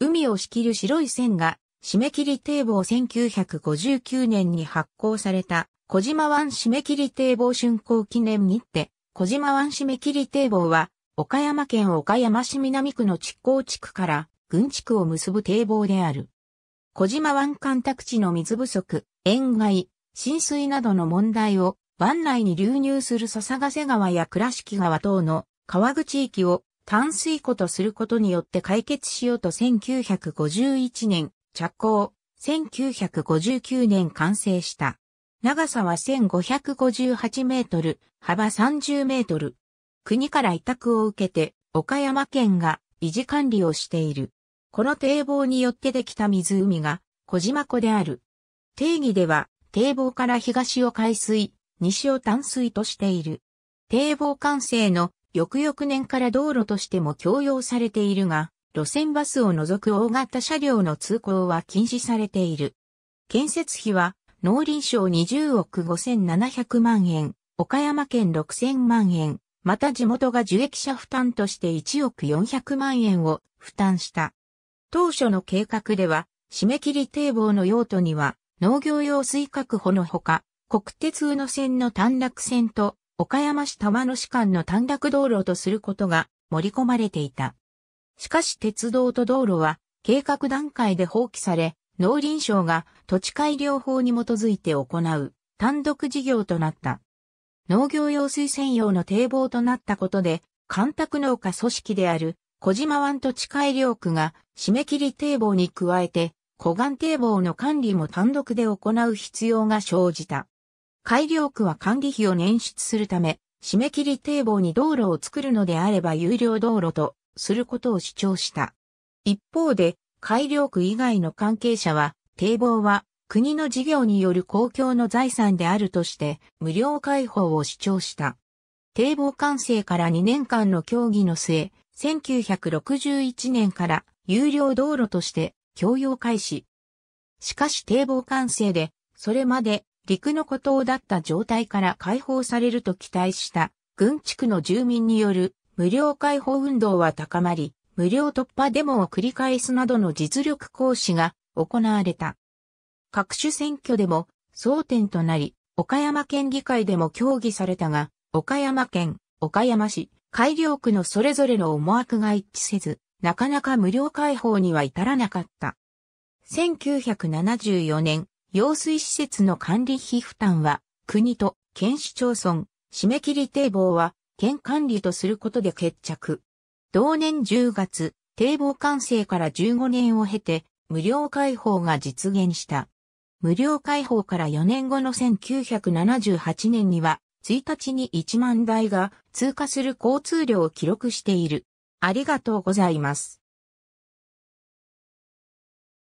海を仕切る白い線が、締め切り堤防1959年に発行された、小島湾締め切り堤防竣工記念日程、小島湾締め切り堤防は、岡山県岡山市南区の築港地区から、郡地区を結ぶ堤防である。小島湾干拓地の水不足、塩害、浸水などの問題を、湾内に流入する笹ヶ瀬川や倉敷川等の川口域を淡水湖とすることによって解決しようと1951年着工、1959年完成した。長さは1558メートル、幅30メートル。国から委託を受けて、岡山県が維持管理をしている。この堤防によってできた湖が小島湖である。定義では、堤防から東を海水、西を淡水としている。堤防完成の翌々年から道路としても供用されているが、路線バスを除く大型車両の通行は禁止されている。建設費は、農林省20億5700万円、岡山県6000万円、また地元が受益者負担として1億400万円を負担した。当初の計画では、締め切り堤防の用途には、農業用水確保のほか、国鉄宇野線の短絡線と岡山市玉野市間の短絡道路とすることが盛り込まれていた。しかし鉄道と道路は計画段階で放棄され、農林省が土地改良法に基づいて行う単独事業となった。農業用水専用の堤防となったことで、干拓農家組織である小島湾土地改良区が締め切り堤防に加えて、湖岸堤防の管理も単独で行う必要が生じた。改良区は管理費を捻出するため、締め切り堤防に道路を作るのであれば有料道路とすることを主張した。一方で、改良区以外の関係者は、堤防は国の事業による公共の財産であるとして、無料開放を主張した。堤防完成から2年間の協議の末、1961年から有料道路として共用開始。しかし堤防完成で、それまで陸の孤島だった状態から解放されると期待した軍地区の住民による無料解放運動は高まり、無料突破デモを繰り返すなどの実力行使が行われた。各種選挙でも争点となり、岡山県議会でも協議されたが、岡山県、岡山市、改良区のそれぞれの思惑が一致せず、なかなか無料開放には至らなかった。1974年、用水施設の管理費負担は、国と県市町村、締め切り堤防は、県管理とすることで決着。同年10月、堤防完成から15年を経て、無料開放が実現した。無料開放から4年後の1978年には、1日に1万台が通過する交通量を記録している。ありがとうございます。